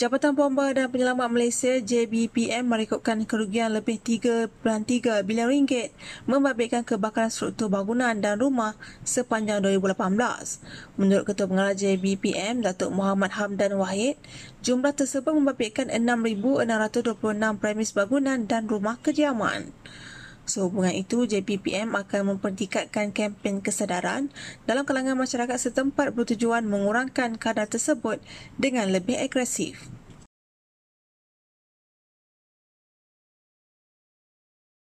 Jabatan Bomba dan Penyelamat Malaysia JBPM merekodkan kerugian lebih 3.3 bilion ringgit membabitkan kebakaran struktur bangunan dan rumah sepanjang 2018. Menurut Ketua Pengarah JBPM Datuk Muhammad Hamdan Wahid, jumlah tersebut membabitkan 6,626 premis bangunan dan rumah kediaman. Sehubungan itu, JPPM akan mempertingkatkan kempen kesedaran dalam kalangan masyarakat setempat bertujuan mengurangkan kadar tersebut dengan lebih agresif.